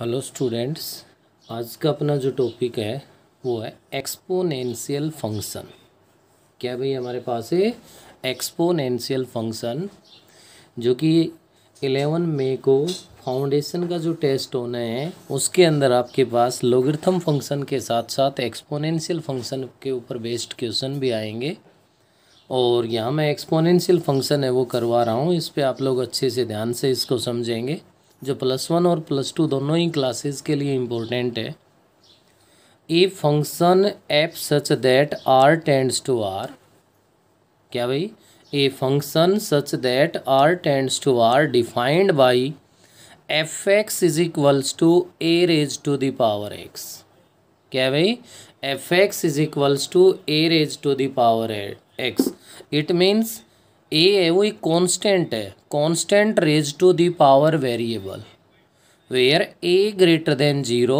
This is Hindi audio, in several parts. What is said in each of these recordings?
हेलो स्टूडेंट्स आज का अपना जो टॉपिक है वो है एक्सपोनेंशियल फंक्शन क्या भाई हमारे पास है एक्सपोनेंशियल फंक्शन जो कि एलेवन मई को फाउंडेशन का जो टेस्ट होना है उसके अंदर आपके पास लोगर्थम फंक्शन के साथ साथ एक्सपोनेंशियल फंक्शन के ऊपर बेस्ड क्वेश्चन भी आएंगे और यहाँ मैं एक्सपोनेंशियल फंक्शन है वो करवा रहा हूँ इस पर आप लोग अच्छे से ध्यान से इसको समझेंगे जो प्लस वन और प्लस टू दोनों ही क्लासेस के लिए इम्पोर्टेंट है a function f such that R tends to R क्या भाई a function such that R tends to R defined by f x is equals to a raise to the power x क्या भाई f x is equals to a raise to the power x it means a है वो एक कांस्टेंट है constant raise to the power variable where a greater than zero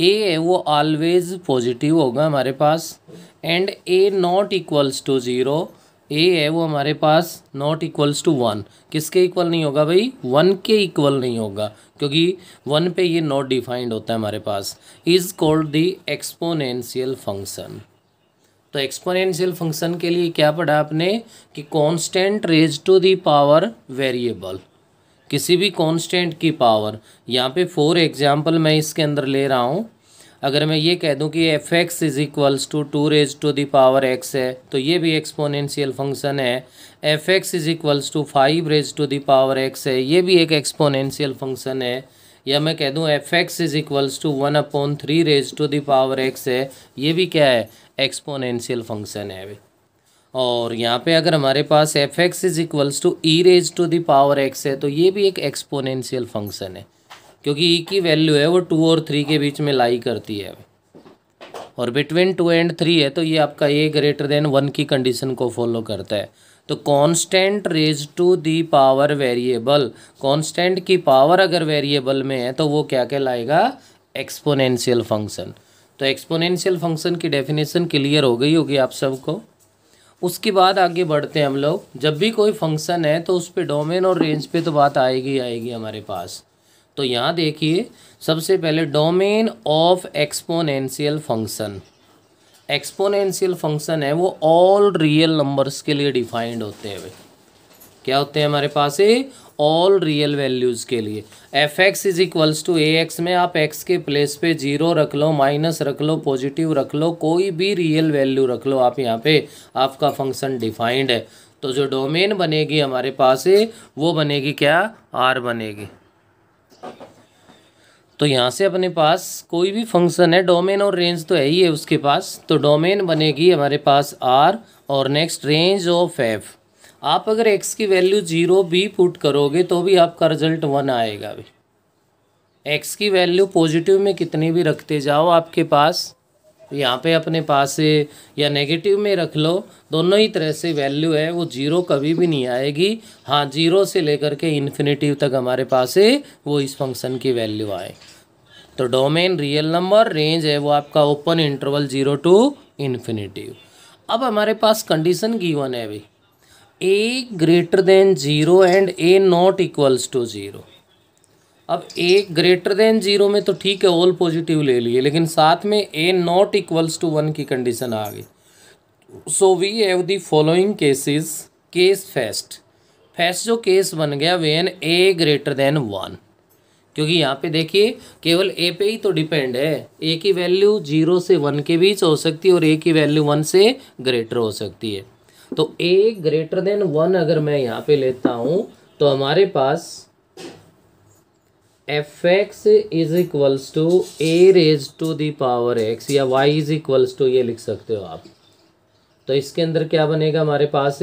a है वो ऑलवेज पॉजिटिव होगा हमारे पास and a not equals to zero a है वो हमारे पास नॉट इक्वल्स टू वन किसके इक्वल नहीं होगा भाई वन के इक्वल नहीं होगा क्योंकि वन पे ये नॉट डिफाइंड होता है हमारे पास is called the exponential function तो एक्सपोनेंशियल फंक्शन के लिए क्या पढ़ा आपने कि constant raise to the power variable किसी भी कांस्टेंट की पावर यहाँ पे फोर एग्जांपल मैं इसके अंदर ले रहा हूँ अगर मैं ये कह दूँ कि f x is equals to two raise to the power x है तो ये भी एक्सपोनेंशियल फंक्शन है f x is equals to five raise to the power x है ये भी एक एक्सपोनेंशियल फंक्शन है या मैं कह दूँ f x is equals to one upon three raise to the power x है ये भी क्या है एक्सपोनेंशियल फंक्शन है अभी और यहाँ पे अगर हमारे पास F x is equals to e raise to the power x है तो ये भी एक एक्सपोनेंशियल फंक्शन है क्योंकि ई e की वैल्यू है वो टू और थ्री के बीच में लाई करती है और बिटवीन टू एंड थ्री है तो ये आपका ए ग्रेटर देन वन की कंडीशन को फॉलो करता है तो constant raise to the power variable constant की पावर अगर वेरिएबल में है तो वो क्या कहलाएगा एक्सपोनेंशियल फंक्शन तो एक्सपोनेंशियल फंक्शन की डेफिनेशन क्लियर हो गई होगी आप सबको उसके बाद आगे बढ़ते हैं हम लोग जब भी कोई फंक्शन है तो उस पर डोमेन और रेंज पे तो बात आएगी आएगी हमारे पास तो यहाँ देखिए सबसे पहले domain of exponential function exponential function है वो ऑल रियल नंबर्स के लिए डिफाइंड होते हैं क्या होते हैं हमारे पास ऑल रियल वैल्यूज़ के लिए f x is equals to a x में आप एक्स के प्लेस पे जीरो रख लो माइनस रख लो पॉजिटिव रख लो कोई भी रियल वैल्यू रख लो आप यहाँ पे आपका फंक्शन डिफाइंड है तो जो डोमेन बनेगी हमारे पास वो बनेगी क्या आर बनेगी तो यहाँ से अपने पास कोई भी फंक्शन है डोमेन और रेंज तो है ही है उसके पास तो डोमेन बनेगी हमारे पास आर और नेक्स्ट रेंज ऑफ एफ आप अगर एक्स की वैल्यू जीरो भी पुट करोगे तो भी आपका रिजल्ट वन आएगा भी एक्स की वैल्यू पॉजिटिव में कितनी भी रखते जाओ आपके पास तो यहाँ पे अपने पास से या नेगेटिव में रख लो दोनों ही तरह से वैल्यू है वो जीरो कभी भी नहीं आएगी हाँ जीरो से लेकर के इन्फिनेटिव तक हमारे पास से वो इस फंक्शन की वैल्यू आए तो डोमेन रियल नंबर रेंज है वो आपका open interval zero to infinitive अब हमारे पास कंडीशन गिवन है भाई a greater than zero and a not equals to zero अब ए ग्रेटर देन जीरो में तो ठीक है ऑल पॉजिटिव ले लिए लेकिन साथ में a not equals to one की कंडीशन आ गई so we have the following cases case first first जो केस बन गया when a greater than one क्योंकि यहाँ पे देखिए केवल ए पे ही तो डिपेंड है ए की वैल्यू जीरो से वन के बीच हो सकती है और ए की वैल्यू वन से ग्रेटर हो सकती है तो ए ग्रेटर देन वन अगर मैं यहाँ पे लेता हूँ तो हमारे पास F x is equals to a raise to the power x या वाई इज इक्वल्स टू ये लिख सकते हो आप तो इसके अंदर क्या बनेगा हमारे पास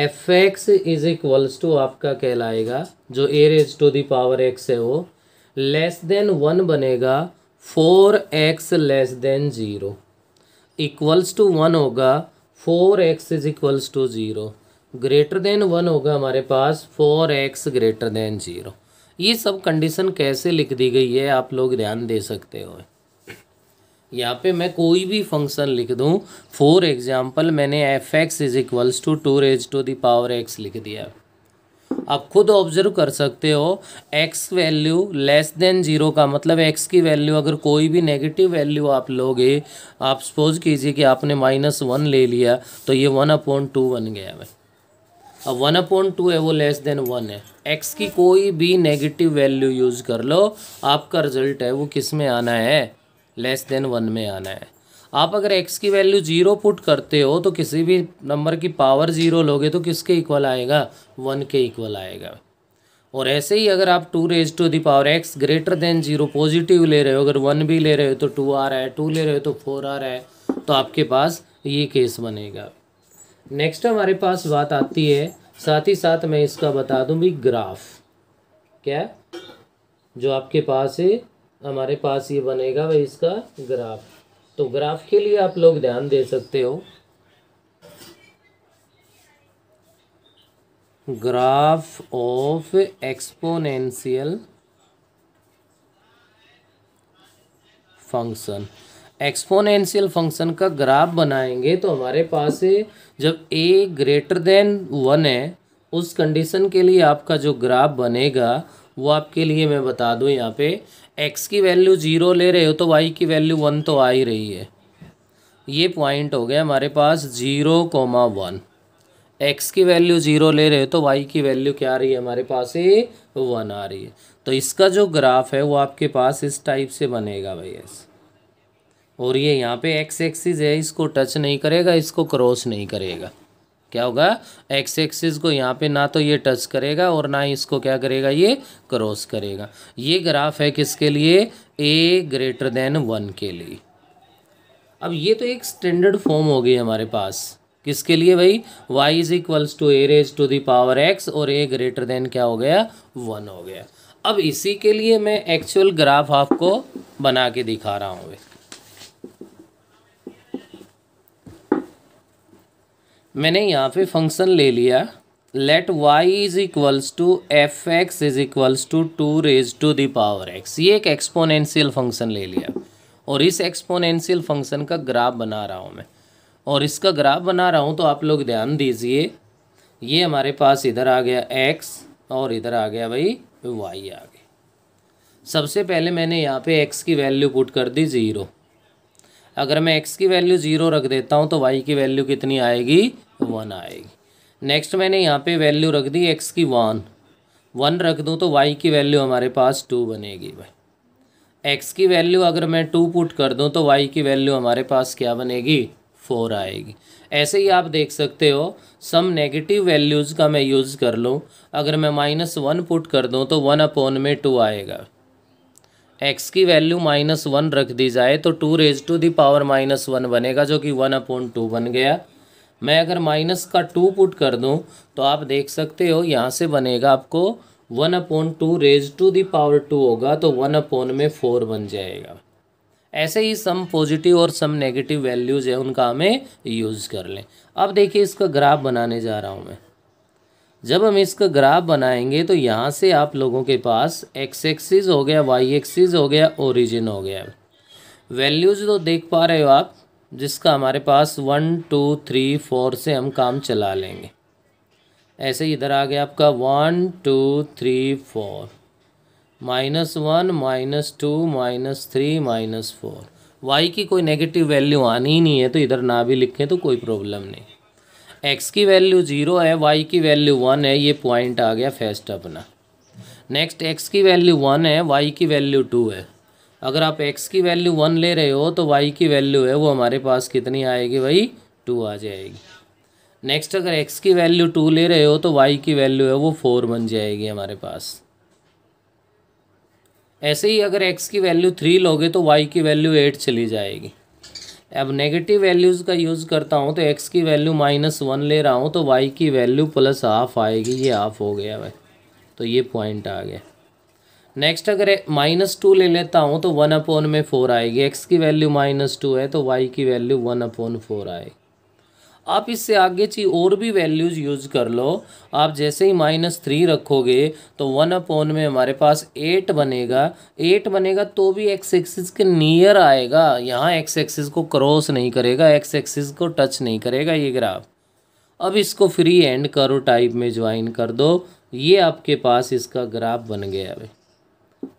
F x is equals to आपका कहलाएगा जो A raise to the power x है वो लेस देन वन बनेगा four X less than zero equals to one होगा four X is equals to zero greater than one होगा हमारे पास four X greater than zero ये सब कंडीशन कैसे लिख दी गई है आप लोग ध्यान दे सकते हो यहाँ पे मैं कोई भी फंक्शन लिख दूँ फॉर एग्जाम्पल मैंने f x is equals to two raise to the power x लिख दिया आप खुद ऑब्जर्व कर सकते हो x value less than zero का मतलब एक्स की वैल्यू अगर कोई भी नेगेटिव वैल्यू आप लोगे आप सपोज कीजिए कि आपने माइनस वन ले लिया तो ये वन अपॉइंट टू बन गया है अब वन अपॉइंट टू है वो लेस देन वन है एक्स की कोई भी नेगेटिव वैल्यू यूज़ कर लो आपका रिजल्ट है वो किस में आना है लेस देन वन में आना है आप अगर एक्स की वैल्यू जीरो पुट करते हो तो किसी भी नंबर की पावर जीरो लोगे तो किसके इक्वल आएगा वन के इक्वल आएगा और ऐसे ही अगर आप two raise to the power x greater than zero positive ले रहे हो अगर वन भी ले रहे हो तो टू आ रहा है टू ले रहे हो तो फोर आ रहा है तो आपके पास ये केस बनेगा नेक्स्ट हमारे पास बात आती है साथ ही साथ मैं इसका बता दूं भी ग्राफ क्या जो आपके पास है हमारे पास ये बनेगा भाई इसका ग्राफ तो ग्राफ के लिए आप लोग ध्यान दे सकते हो graph of exponential function exponential function का ग्राफ बनाएंगे तो हमारे पास जब ए ग्रेटर देन वन है उस कंडीशन के लिए आपका जो ग्राफ बनेगा वो आपके लिए मैं बता दूं यहाँ पे एक्स की वैल्यू जीरो ले रहे हो तो वाई की वैल्यू वन तो आ ही रही है ये पॉइंट हो गया हमारे पास जीरो कोमा वन एक्स की वैल्यू जीरो ले रहे हो तो वाई की वैल्यू क्या आ रही है हमारे पास वन आ रही है तो इसका जो ग्राफ है वो आपके पास इस टाइप से बनेगा भाई ऐसे और ये यहाँ पे एक्स एक्सिस है इसको टच नहीं करेगा इसको क्रॉस नहीं करेगा क्या होगा एक्स एक्सिस को यहाँ पे ना तो ये टच करेगा और ना इसको क्या करेगा ये क्रॉस करेगा ये ग्राफ है किसके लिए ए ग्रेटर देन वन के लिए अब ये तो एक स्टैंडर्ड फॉर्म हो गई हमारे पास किसके लिए भाई y is equals to a raise to the power x और ए ग्रेटर देन क्या हो गया वन हो गया अब इसी के लिए मैं एक्चुअल ग्राफ आपको बना के दिखा रहा हूँ भाई मैंने यहाँ पे फंक्शन ले लिया let y is equals to f x is equals to two raise to the power x ये एक एक्सपोनेंशियल फंक्शन ले लिया और इस एक्सपोनेंशियल फंक्शन का ग्राफ बना रहा हूँ मैं और इसका ग्राफ बना रहा हूँ तो आप लोग ध्यान दीजिए ये हमारे पास इधर आ गया x और इधर आ गया भाई y आ गया सबसे पहले मैंने यहाँ पे x की वैल्यू पुट कर दी ज़ीरो अगर मैं एक्स की वैल्यू ज़ीरो रख देता हूँ तो वाई की वैल्यू कितनी आएगी वन आएगी नेक्स्ट मैंने यहाँ पे वैल्यू रख दी एक्स की वन वन रख दूँ तो वाई की वैल्यू हमारे पास टू बनेगी भाई एक्स की वैल्यू अगर मैं टू पुट कर दूँ तो वाई की वैल्यू हमारे पास क्या बनेगी फोर आएगी ऐसे ही आप देख सकते हो सम नेगेटिव वैल्यूज़ का मैं यूज़ कर लूँ अगर मैं माइनस वन पुट कर दूँ तो वन अपॉन में टू आएगा एक्स की वैल्यू माइनस वन रख दी जाए तो two raise to the power minus one बनेगा जो कि वन अपॉन टू बन गया मैं अगर माइनस का टू पुट कर दूं तो आप देख सकते हो यहाँ से बनेगा आपको one upon two raise to the power two होगा तो वन अपॉन में फोर बन जाएगा ऐसे ही सम पॉजिटिव और सम नेगेटिव वैल्यूज़ है उनका हमें यूज़ कर लें अब देखिए इसका ग्राफ बनाने जा रहा हूँ मैं जब हम इसका ग्राफ बनाएंगे तो यहाँ से आप लोगों के पास एक्स एक्सिस हो गया वाई एक्सिस हो गया ओरिजिन हो गया वैल्यूज़ तो देख पा रहे हो आप जिसका हमारे पास वन टू थ्री फोर से हम काम चला लेंगे ऐसे ही इधर आ गया आपका one two three four minus one minus two minus three minus four y की कोई नेगेटिव वैल्यू आनी ही नहीं है तो इधर ना भी लिखें तो कोई प्रॉब्लम नहीं एक्स की वैल्यू ज़ीरो है वाई की वैल्यू वन है ये पॉइंट आ गया फर्स्ट अपना नेक्स्ट एक्स की वैल्यू वन है वाई की वैल्यू टू है अगर आप एक्स की वैल्यू वन ले रहे हो तो वाई की वैल्यू है वो हमारे पास कितनी आएगी भाई टू आ जाएगी नेक्स्ट अगर एक्स की वैल्यू टू ले रहे हो तो वाई की वैल्यू है वो फोर बन जाएगी हमारे पास ऐसे ही अगर एक्स की वैल्यू थ्री लोगे तो वाई की वैल्यू एट चली जाएगी अब नेगेटिव वैल्यूज़ का यूज़ करता हूँ तो एक्स की वैल्यू माइनस वन ले रहा हूँ तो वाई की वैल्यू प्लस हाफ आएगी ये हाफ हो गया भाई तो ये पॉइंट आ गया नेक्स्ट अगर माइनस टू ले लेता हूँ तो वन अपोन में फोर आएगी एक्स की वैल्यू माइनस टू है तो वाई की वैल्यू वन अपोन फोर आएगी आप इससे आगे चीज और भी वैल्यूज़ यूज़ कर लो आप जैसे ही माइनस थ्री रखोगे तो वन अपॉन में हमारे पास एट बनेगा एट बनेगा तो भी एक्स एक्सिस के नियर आएगा यहाँ एक्स एक्सिस को क्रॉस नहीं करेगा एक्स एक्सिस को टच नहीं करेगा ये ग्राफ अब इसको फ्री एंड करो टाइप में ज्वाइन कर दो ये आपके पास इसका ग्राफ बन गया अभी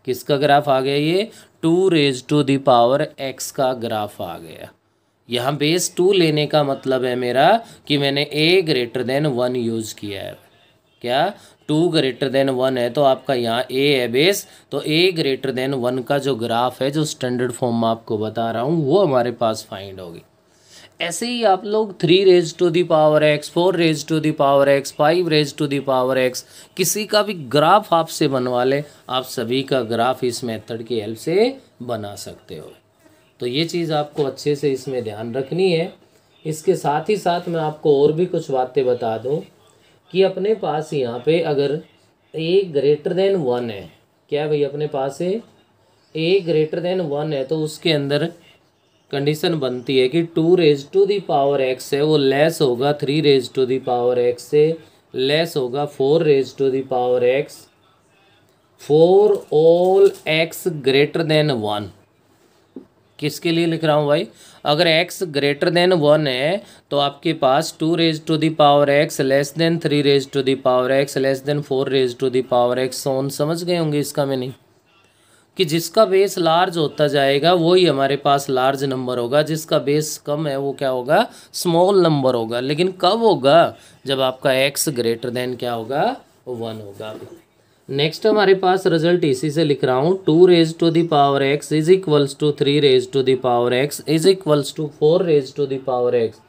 किसका ग्राफ आ गया ये two raise to the power x का ग्राफ आ गया यहाँ बेस टू लेने का मतलब है मेरा कि मैंने a greater than one use किया है क्या टू ग्रेटर देन वन है तो आपका यहाँ ए है बेस तो ए ग्रेटर देन वन का जो ग्राफ है जो स्टैंडर्ड फॉर्म में आपको बता रहा हूँ वो हमारे पास फाइंड होगी ऐसे ही आप लोग three raise to the power x four raise to the power x five raise to the power x किसी का भी ग्राफ आपसे बनवा लें आप सभी का ग्राफ इस मेथड की हेल्प से बना सकते हो तो ये चीज़ आपको अच्छे से इसमें ध्यान रखनी है इसके साथ ही साथ मैं आपको और भी कुछ बातें बता दूं कि अपने पास यहाँ पे अगर ए ग्रेटर देन वन है क्या भाई अपने पास है ए ग्रेटर देन वन है तो उसके अंदर कंडीशन बनती है कि two raise to the power x है वो लेस होगा three raise to the power x से लेस होगा four raise to the power x for all x greater than one किसके लिए लिख रहा हूँ भाई अगर x ग्रेटर देन वन है तो आपके पास two raise to the power x less than three raise to the power x less than four raise to the power x सोन समझ गए होंगे इसका मैंने कि जिसका बेस लार्ज होता जाएगा वही हमारे पास लार्ज नंबर होगा जिसका बेस कम है वो क्या होगा स्मॉल नंबर होगा लेकिन कब होगा जब आपका एक्स ग्रेटर देन क्या होगा वन होगा नेक्स्ट हमारे पास रिजल्ट इसी से लिख रहा हूँ two raise to the power x is equals to three raise to the power x is equals to four raise to power x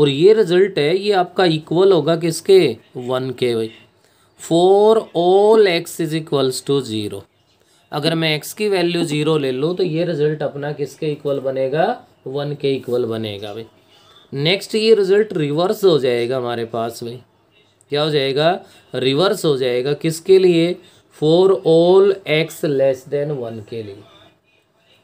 और ये रिजल्ट है ये आपका इक्वल होगा किसके वन के भाई for all x is equals to zero अगर मैं एक्स की वैल्यू ज़ीरो ले लूँ तो ये रिजल्ट अपना किसके इक्वल बनेगा वन के इक्वल बनेगा भाई नेक्स्ट ये रिजल्ट रिवर्स हो जाएगा हमारे पास भाई क्या हो जाएगा रिवर्स हो जाएगा किसके लिए for all x less than one के लिए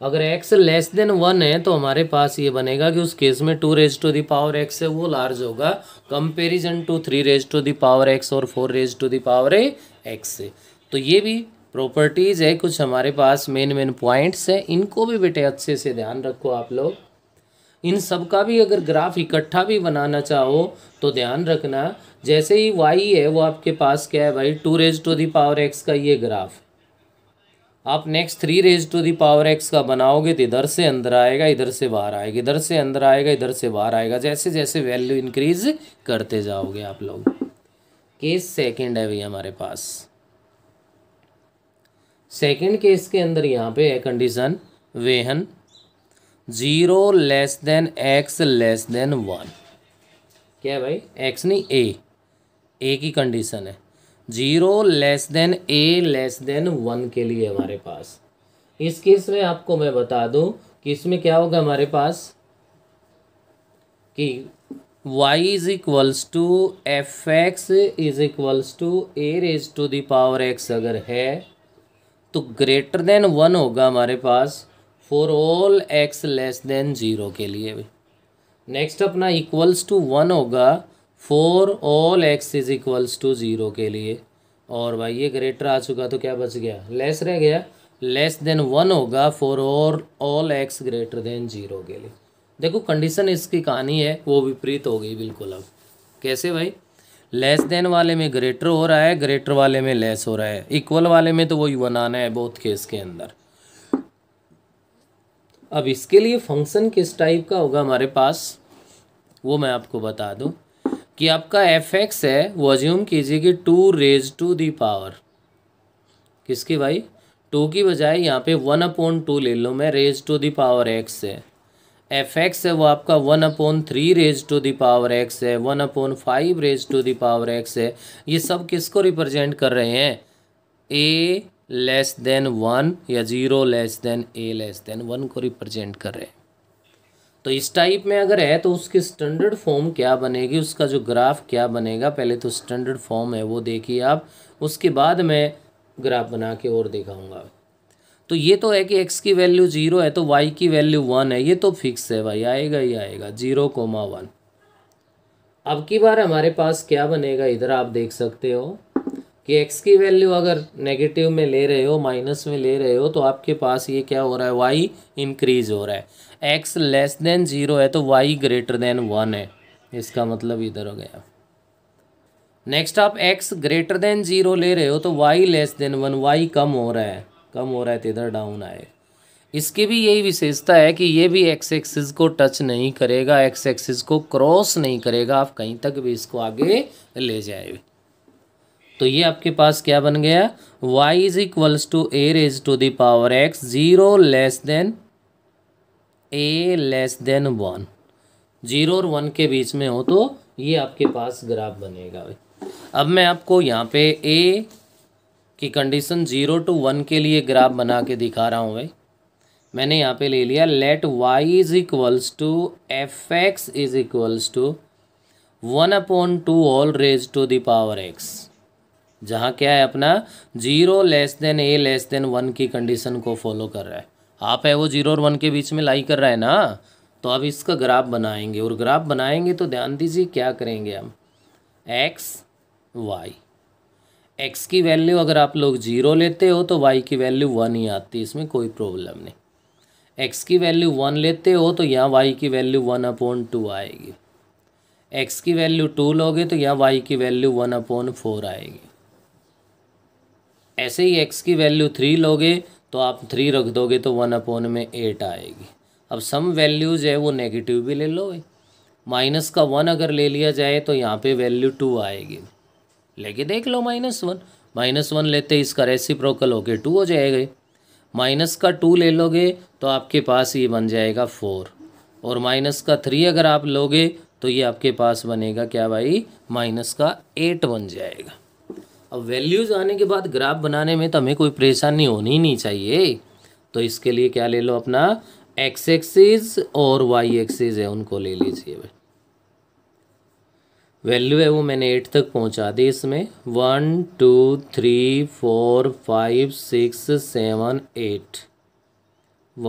अगर एक्स लेस देन वन है तो हमारे पास ये बनेगा कि उस केस में two raise to the power x है वो लार्ज होगा comparison to three raise to the power x और four raise to the power x से तो ये भी प्रॉपर्टीज़ है कुछ हमारे पास मेन मेन पॉइंट्स हैं इनको भी बेटे अच्छे से ध्यान रखो आप लोग इन सब का भी अगर ग्राफ इकट्ठा भी बनाना चाहो तो ध्यान रखना जैसे ही वाई है वो आपके पास क्या है भाई two raise to the power x का ये ग्राफ आप next three raise to the power x का बनाओगे तो इधर से अंदर आएगा इधर से बाहर आएगा इधर से अंदर आएगा इधर से बाहर आएगा जैसे जैसे वैल्यू इंक्रीज करते जाओगे आप लोग केस सेकंड है भैया हमारे पास सेकंड केस के अंदर यहाँ पे है condition when zero less than x less than one क्या है भाई एक्स नहीं ए ए की कंडीशन है zero less than a less than one के लिए हमारे पास इस केस में आपको मैं बता दूं कि इसमें क्या होगा हमारे पास कि y is equals to f x is equals to a raise to the power x अगर है तो ग्रेटर देन वन होगा हमारे पास for all x less than zero के लिए भी नेक्स्ट अपना इक्वल्स टू वन होगा for all x is equals to zero के लिए और भाई ये ग्रेटर आ चुका तो क्या बच गया लेस रह गया लेस देन वन होगा फॉर और all x greater than zero के लिए देखो कंडीशन इसकी कहानी है वो विपरीत हो गई बिल्कुल अब कैसे भाई लेस देन वाले में ग्रेटर हो रहा है ग्रेटर वाले में लेस हो रहा है इक्वल वाले में तो वही बनाना है बोथ केस के अंदर अब इसके लिए फंक्शन किस टाइप का होगा हमारे पास वो मैं आपको बता दूँ कि आपका एफ एक्स है वो अज्यूम कीजिए कि two raise to the power किसकी भाई टू की बजाय यहाँ पे वन अपॉन टू ले लो मैं raise to the power x है एफ एक्स है वो आपका one upon three raise to the power x है one upon five raise to the power x है ये सब किसको रिप्रेजेंट कर रहे हैं ए लेस देन वन या zero less than a less than one को रिप्रेजेंट कर रहे तो इस टाइप में अगर है तो उसकी स्टैंडर्ड फॉर्म क्या बनेगी उसका जो ग्राफ क्या बनेगा पहले तो स्टैंडर्ड फॉर्म है वो देखिए आप उसके बाद मैं ग्राफ बना के और दिखाऊंगा तो ये तो है कि एक्स की वैल्यू जीरो है तो वाई की वैल्यू वन है ये तो फिक्स है भाई आएगा ही आएगा जीरो कोमा वन अब की बार हमारे पास क्या बनेगा इधर आप देख सकते हो कि एक्स की वैल्यू अगर नेगेटिव में ले रहे हो माइनस में ले रहे हो तो आपके पास ये क्या हो रहा है वाई इंक्रीज हो रहा है एक्स लेस देन ज़ीरो है तो वाई ग्रेटर देन वन है इसका मतलब इधर हो गया नेक्स्ट आप एक्स ग्रेटर देन ज़ीरो ले रहे हो तो y less than one y कम हो रहा है कम हो रहा है तो इधर डाउन आएगा इसकी भी यही विशेषता है कि ये भी एक्स एक्सिस को टच नहीं करेगा एक्स एक्सिस को क्रॉस नहीं करेगा आप कहीं तक भी इसको आगे ले जाए तो ये आपके पास क्या बन गया y is equals to a raise to the power x zero less than a less than one zero और वन के बीच में हो तो ये आपके पास ग्राफ बनेगा अब मैं आपको यहाँ पे ए की कंडीशन जीरो टू वन के लिए ग्राफ बना के दिखा रहा हूँ भाई मैंने यहाँ पे ले लिया let y is equals to f x is equals to one upon two all raise to the power x जहाँ क्या है अपना zero less than a less than one की कंडीशन को फॉलो कर रहा है आप है वो जीरो और वन के बीच में लाई कर रहा है ना तो अब इसका ग्राफ बनाएंगे और ग्राफ बनाएंगे तो ध्यान दीजिए क्या करेंगे हम एक्स वाई एक्स की वैल्यू अगर आप लोग जीरो लेते हो तो वाई की वैल्यू वन ही आती है इसमें कोई प्रॉब्लम नहीं एक्स की वैल्यू वन लेते हो तो यहाँ वाई की वैल्यू वन अपॉन टू आएगी एक्स की वैल्यू टू लोगे तो यहाँ वाई की वैल्यू वन अपॉन फोर आएगी ऐसे ही एक्स की वैल्यू थ्री लोगे तो आप थ्री रख दोगे तो वन अपॉन में एट आएगी अब सम वैल्यूज़ है वो नेगेटिव भी ले लो माइनस का वन अगर ले लिया जाए तो यहाँ पे वैल्यू टू आएगी लेके देख लो माइनस वन माइनस वन लेते इसका प्रोकल होके टू हो जाएगा माइनस का टू ले लोगे तो आपके पास ये बन जाएगा फोर और माइनस का थ्री अगर आप लोगे तो ये आपके पास बनेगा क्या भाई माइनस का एट बन जाएगा अब वैल्यूज़ आने के बाद ग्राफ बनाने में तो हमें कोई परेशानी होनी नहीं चाहिए तो इसके लिए क्या ले लो अपना एक्स एक्सिस और वाई एक्सिस है उनको ले लीजिए भाई वैल्यू है वो मैंने एट तक पहुंचा दी इसमें one two three four five six seven eight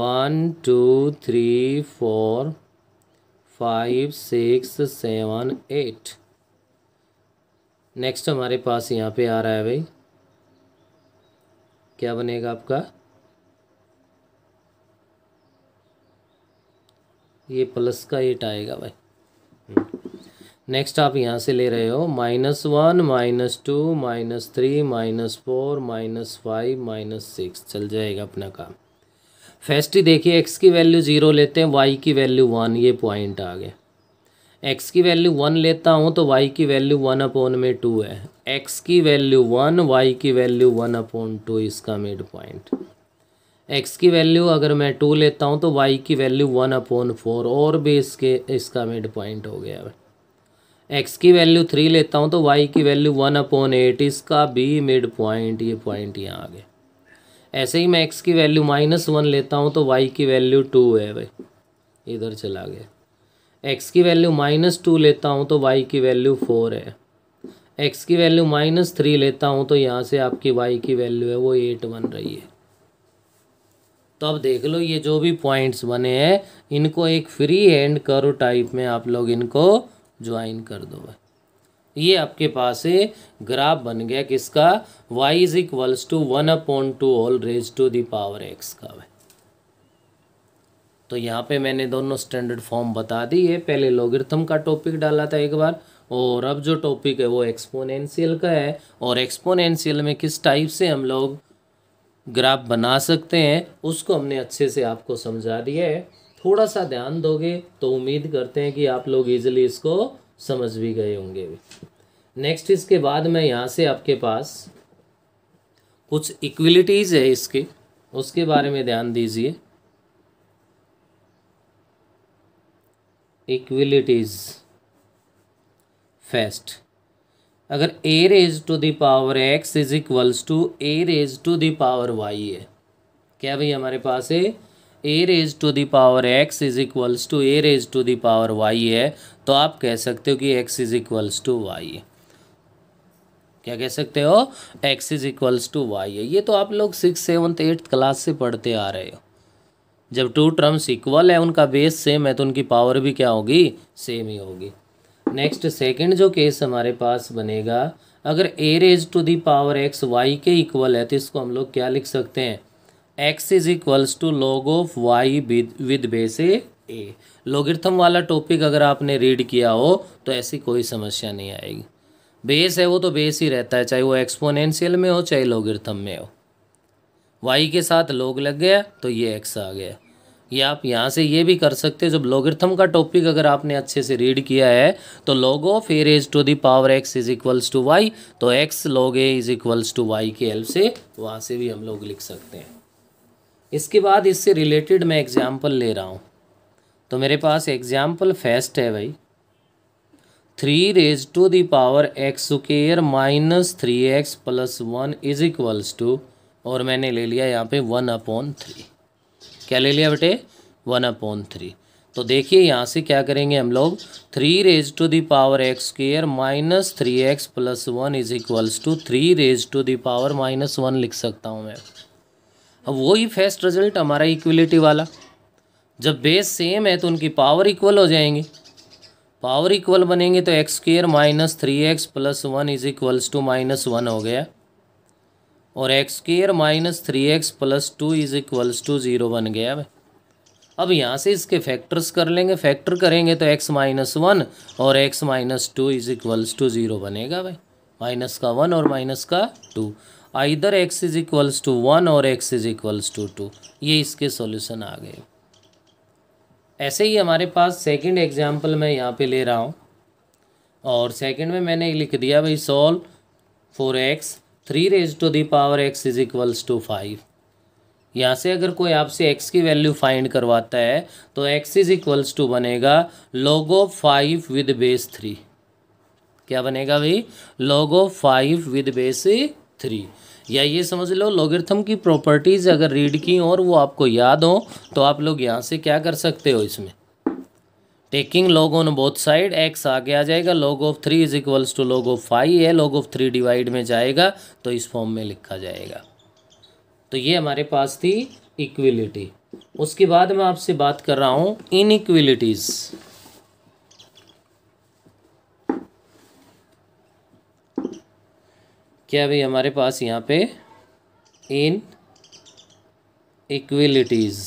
one two three four five six seven eight next हमारे पास यहाँ पे आ रहा है भाई क्या बनेगा आपका ये प्लस का एट आएगा भाई नेक्स्ट आप यहाँ से ले रहे हो minus one minus two minus three minus four minus five minus six चल जाएगा अपना काम फर्स्ट ही देखिए एक्स की वैल्यू ज़ीरो लेते हैं वाई की वैल्यू वन ये पॉइंट आ गया एक्स की वैल्यू वन लेता हूँ तो वाई की वैल्यू वन अपॉन में टू है एक्स की वैल्यू वन वाई की वैल्यू वन अपॉन टू इसका मिड पॉइंट एक्स की वैल्यू अगर मैं टू लेता हूँ तो वाई की वैल्यू वन अपॉन फोर और भी इसके इसका मिड पॉइंट हो गया एक्स की वैल्यू थ्री लेता हूँ तो वाई की वैल्यू वन अपॉन एट इसका भी मिड पॉइंट ये पॉइंट यहाँ आ गया ऐसे ही मैं एक्स की वैल्यू माइनस वन लेता हूँ तो वाई की वैल्यू टू है भाई इधर चला गया एक्स की वैल्यू माइनस टू लेता हूँ तो वाई की वैल्यू फोर है एक्स की वैल्यू माइनस थ्री लेता हूँ तो यहाँ से आपकी वाई की वैल्यू है वो एट बन रही है तो अब देख लो ये जो भी पॉइंट्स बने हैं इनको एक फ्री हैंड करो टाइप में आप लोग इनको ज्वाइन कर दो ये आपके पास है ग्राफ बन गया किसका y is equals to one upon two all raise to the power x का वै तो यहाँ पे मैंने दोनों स्टैंडर्ड फॉर्म बता दी है पहले लोगिरथम का टॉपिक डाला था एक बार और अब जो टॉपिक है वो एक्सपोनेंशियल का है और एक्सपोनेंशियल में किस टाइप से हम लोग ग्राफ बना सकते हैं उसको हमने अच्छे से आपको समझा दिया है थोड़ा सा ध्यान दोगे तो उम्मीद करते हैं कि आप लोग ईजिली इसको समझ भी गए होंगे नेक्स्ट इसके बाद में यहाँ से आपके पास कुछ इक्विलिटीज़ है इसके उसके बारे में ध्यान दीजिए इक्विलिटीज फेस्ट अगर a raise to the power x is equals to a raise to the power y है क्या भाई हमारे पास है a raise to the power x is equals to a raise to the power y है तो आप कह सकते हो कि x is equals to y क्या कह सकते हो x is equals to y है ये तो आप लोग सिक्स सेवन्थ एट्थ क्लास से पढ़ते आ रहे हो जब टू टर्म्स इक्वल है उनका बेस सेम है तो उनकी पावर भी क्या होगी सेम ही होगी नेक्स्ट सेकंड जो केस हमारे पास बनेगा अगर a raise to the power x y के इक्वल है तो इसको हम लोग क्या लिख सकते हैं x is equals to log of y with base a a logarithm वाला टॉपिक अगर आपने रीड किया हो तो ऐसी कोई समस्या नहीं आएगी बेस है वो तो बेस ही रहता है चाहे वो एक्सपोनेंशियल में हो चाहे लोगिथम में हो वाई के साथ लोग लग गया तो ये एक्स आ गया या आप यहाँ से ये भी कर सकते हो जब लोगिथम का टॉपिक अगर आपने अच्छे से रीड किया है तो log of a raise to the power x is equals to y तो x log a is equals to y के हेल्प से वहाँ से भी हम लोग लिख सकते हैं इसके बाद इससे रिलेटेड मैं एग्जाम्पल ले रहा हूँ तो मेरे पास एग्जाम्पल फेस्ट है भाई three raise to the power x square minus three x plus one is equals to और मैंने ले लिया यहाँ पे वन अपॉन थ्री क्या ले लिया बेटे वन अपॉन थ्री तो देखिए यहाँ से क्या करेंगे हम लोग three raise to the power x square minus three x plus one is equals to three raise to the power minus one लिख सकता हूँ मैं अब वही फर्स्ट रिजल्ट हमारा इक्वलिटी वाला जब बेस सेम है तो उनकी पावर इक्वल हो जाएंगी पावर इक्वल बनेंगे तो x square minus three x plus one is equals to minus one हो गया और x square minus three x plus two is equals to zero बन गया भाई अब यहाँ से इसके फैक्टर्स कर लेंगे फैक्टर करेंगे तो एक्स माइनस वन और x minus two is equals to zero बनेगा भाई माइनस का वन और माइनस का two either x is equals to one और x is equals to two ये इसके सॉल्यूशन आ गए ऐसे ही हमारे पास सेकंड एग्जाम्पल मैं यहाँ पे ले रहा हूँ और सेकंड में मैंने लिख दिया भाई solve four x three raise to the power x is equals to five यहाँ से अगर कोई आपसे एक्स की वैल्यू फाइंड करवाता है तो एक्स इज इक्वल्स टू बनेगा log five with base three क्या बनेगा भाई log five with base three या ये समझ लो लोगरिथम की प्रॉपर्टीज़ अगर रीड की और वो आपको याद हो तो आप लोग यहाँ से क्या कर सकते हो इसमें taking log on both side x आगे आ जाएगा log of three is equals to log of five है लॉग ऑफ थ्री डिवाइड में जाएगा तो इस फॉर्म में लिखा जाएगा तो ये हमारे पास थी इक्विलिटी उसके बाद मैं आपसे बात कर रहा हूँ इक्विलिटीज क्या भाई हमारे पास यहाँ पे इन इक्विलिटीज़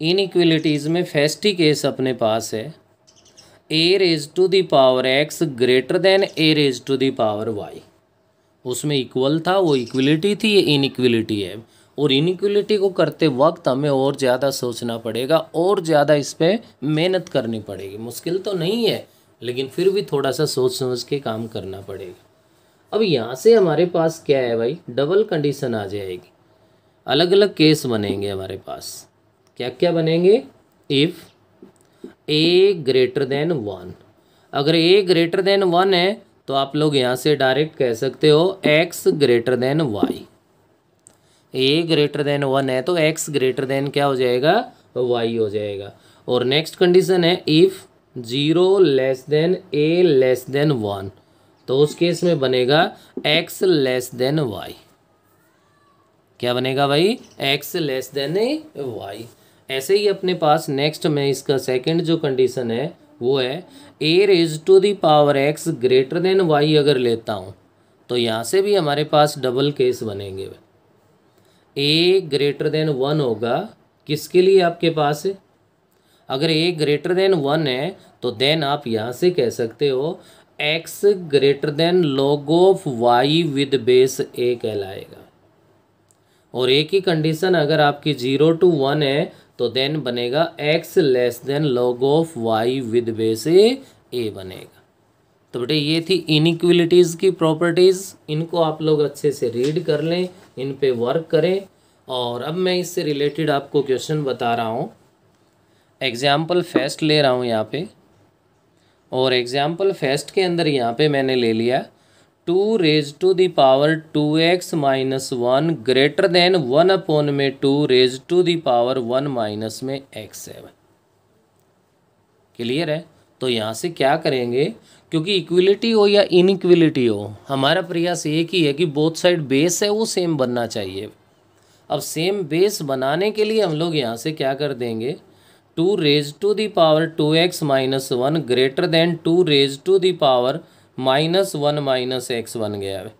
इनक्वलिटीज़ में फेस्टी केस अपने पास है a raise to the power x greater than a raise to the power y उसमें इक्वल था वो इक्वलिटी थी ये इनक्वलिटी है और इनक्वलिटी को करते वक्त हमें और ज़्यादा सोचना पड़ेगा और ज़्यादा इस पर मेहनत करनी पड़ेगी मुश्किल तो नहीं है लेकिन फिर भी थोड़ा सा सोच समझ के काम करना पड़ेगा अब यहाँ से हमारे पास क्या है भाई डबल कंडीशन आ जाएगी अलग अलग केस बनेंगे हमारे पास क्या क्या बनेंगे if a greater than one अगर ए ग्रेटर देन वन है तो आप लोग यहाँ से डायरेक्ट कह सकते हो x greater than y a greater than one है तो एक्स ग्रेटर देन क्या हो जाएगा वाई हो जाएगा और नेक्स्ट कंडीशन है if zero less than a less than one तो उस केस में बनेगा एक्स लेस देन वाई क्या बनेगा भाई x less than a y ऐसे ही अपने पास नेक्स्ट में इसका सेकंड जो कंडीशन है वो है a raise to the power x greater than y अगर लेता हूँ तो यहाँ से भी हमारे पास डबल केस बनेंगे ए ग्रेटर देन वन होगा किसके लिए आपके पास है अगर ए ग्रेटर देन वन है तो देन आप यहाँ से कह सकते हो x greater than log of y with base a कहलाएगा और ए की कंडीशन अगर आपकी जीरो टू वन है तो देन बनेगा x less than log of y with base a बनेगा तो बेटे ये थी इनक्वलिटीज़ की प्रॉपर्टीज़ इनको आप लोग अच्छे से रीड कर लें इन पे वर्क करें और अब मैं इससे रिलेटेड आपको क्वेश्चन बता रहा हूँ एग्ज़ाम्पल फेस्ट ले रहा हूँ यहाँ पे और एग्ज़ाम्पल फेस्ट के अंदर यहाँ पे मैंने ले लिया two raise to the power two x minus one greater than one upon में two raise to the power one minus में एक्स है क्लियर है तो यहाँ से क्या करेंगे क्योंकि इक्विलिटी हो या इनइक्वलिटी हो हमारा प्रयास एक ही है कि बोथ साइड बेस है वो सेम बनना चाहिए अब सेम बेस बनाने के लिए हम लोग यहाँ से क्या कर देंगे two raise to the power two x minus one greater than two raise to the power minus one minus x बन गया है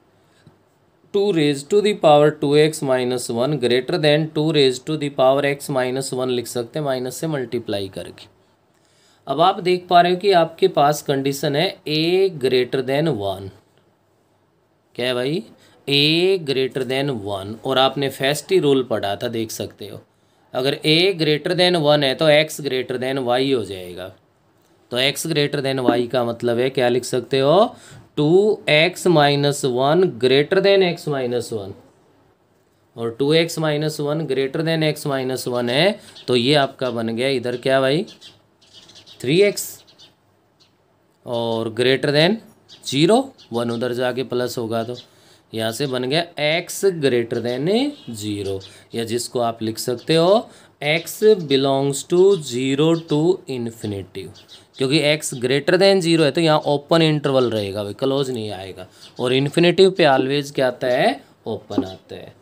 two raise to the power two x minus one greater than two raise to the power x minus one लिख सकते हैं माइनस से मल्टीप्लाई करके अब आप देख पा रहे हो कि आपके पास कंडीशन है ए ग्रेटर देन वन क्या है भाई ए ग्रेटर देन वन और आपने फेस्टी रूल पढ़ा था देख सकते हो अगर ए ग्रेटर देन वन है तो एक्स ग्रेटर देन वाई हो जाएगा तो एक्स ग्रेटर देन वाई का मतलब है क्या लिख सकते हो two x minus one greater than x minus one और two x minus one greater than x minus one है तो ये आपका बन गया इधर क्या भाई थ्री एक्स और ग्रेटर देन जीरो वन उधर जाके प्लस होगा तो यहाँ से बन गया एक्स ग्रेटर देन जीरो या जिसको आप लिख सकते हो x belongs to zero to infinitive क्योंकि एक्स ग्रेटर देन जीरो है तो यहाँ ओपन इंटरवल रहेगा भाई क्लोज नहीं आएगा और इन्फिनेटिव पे ऑलवेज क्या आता है ओपन आता है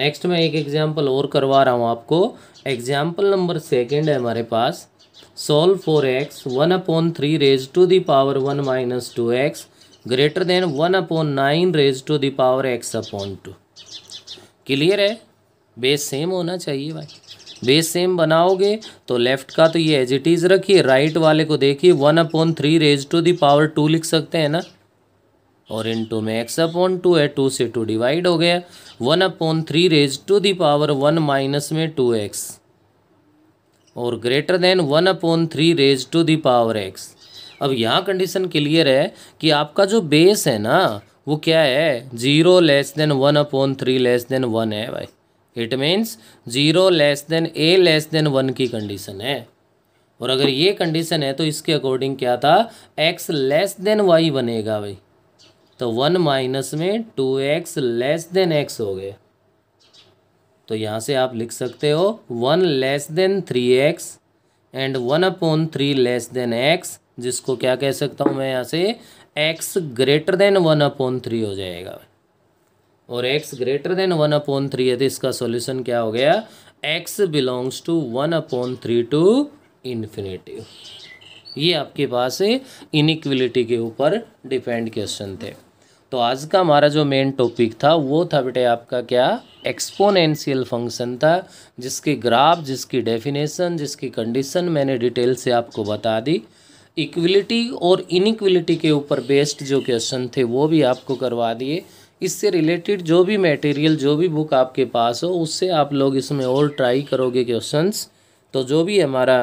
नेक्स्ट मैं एक एग्जाम्पल और करवा रहा हूँ आपको एग्जाम्पल नंबर सेकेंड है हमारे पास solve four x one upon three raise to the power one minus two x greater than one upon nine raise to the power x upon two clear है बेस सेम होना चाहिए भाई बेस सेम बनाओगे तो लेफ्ट का तो ये एज इट इज़ रखिए राइट वाले को देखिए one upon three raise to the power two लिख सकते हैं ना और इन टू में एक्स अपॉन टू है टू से टू डिवाइड हो गया one upon three raise to the power one minus में टू एक्स और greater than one upon three raise to the power x अब यहाँ कंडीशन क्लियर है कि आपका जो बेस है ना वो क्या है zero less than one upon three less than one है भाई it means zero less than a less than one की कंडीशन है और अगर ये कंडीशन है तो इसके अकॉर्डिंग क्या था एक्स लेस देन वाई बनेगा भाई तो वन माइनस में two x less than x हो गए तो यहाँ से आप लिख सकते हो one less than three x and one upon three less than x जिसको क्या कह सकता हूँ मैं यहाँ से x greater than one upon three हो जाएगा भाई और x greater than one upon three है तो इसका सॉल्यूशन क्या हो गया x belongs to one upon three to infinitive ये आपके पास इनिक्विलिटी के ऊपर डिपेंड क्वेश्चन थे तो आज का हमारा जो मेन टॉपिक था वो था बेटे आपका क्या एक्सपोनेंशियल फंक्शन था जिसके ग्राफ जिसकी डेफिनेशन जिसकी कंडीशन मैंने डिटेल से आपको बता दी इक्विलिटी और इनिक्विलिटी के ऊपर बेस्ड जो क्वेश्चन थे वो भी आपको करवा दिए इससे रिलेटेड जो भी मटेरियल जो भी बुक आपके पास हो उससे आप लोग इसमें और ट्राई करोगे क्वेश्चंस तो जो भी हमारा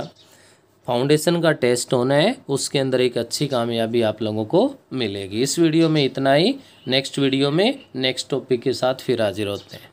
फाउंडेशन का टेस्ट होना है उसके अंदर एक अच्छी कामयाबी आप लोगों को मिलेगी इस वीडियो में इतना ही नेक्स्ट वीडियो में नेक्स्ट टॉपिक के साथ फिर हाजिर होते हैं